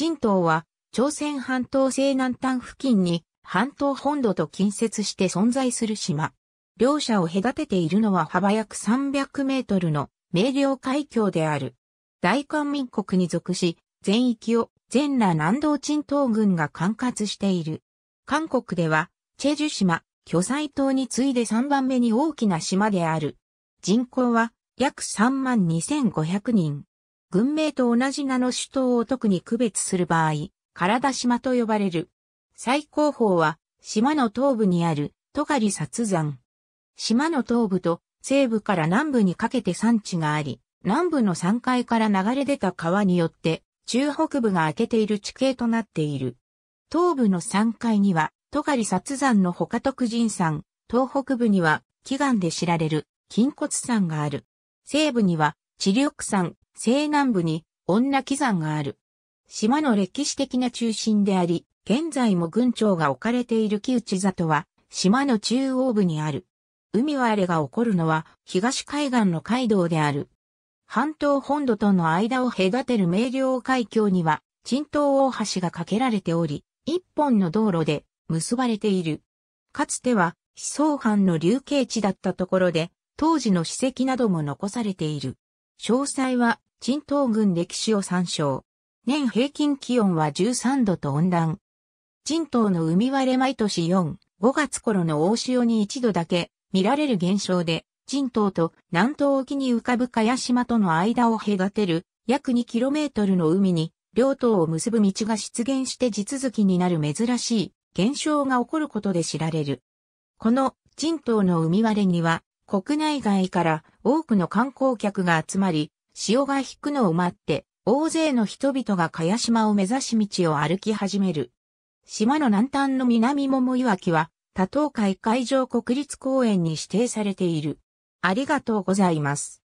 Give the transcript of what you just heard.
人島は朝鮮半島西南端付近に半島本土と近接して存在する島。両者を隔てているのは幅約300メートルの明瞭海峡である。大韓民国に属し、全域を全裸南道鎮島軍が管轄している。韓国では、チェジュ島、巨彩島に次いで3番目に大きな島である。人口は約3万2500人。群名と同じ名の首都を特に区別する場合、体島と呼ばれる。最高峰は、島の東部にある、トカリ殺山。島の東部と西部から南部にかけて山地があり、南部の山階から流れ出た川によって、中北部が開けている地形となっている。東部の山階には、トカリ殺山の他徳人山、東北部には、祈願で知られる、金骨山がある。西部には、知力山、西南部に女木山がある。島の歴史的な中心であり、現在も群長が置かれている木内里は、島の中央部にある。海はれが起こるのは、東海岸の街道である。半島本土との間を隔てる明瞭海峡には、沈東大橋が架けられており、一本の道路で結ばれている。かつては、思想藩の流刑地だったところで、当時の史跡なども残されている。詳細は鎮東郡歴史を参照。年平均気温は13度と温暖。鎮東の海割れ毎年4、5月頃の大潮に一度だけ見られる現象で、鎮東と南東沖に浮かぶ茅島との間を隔てる約 2km の海に両島を結ぶ道が出現して地続きになる珍しい現象が起こることで知られる。この鎮東の海割れには国内外から多くの観光客が集まり、潮が引くのを待って、大勢の人々が茅島を目指し道を歩き始める。島の南端の南桃岩木は、多島海海上国立公園に指定されている。ありがとうございます。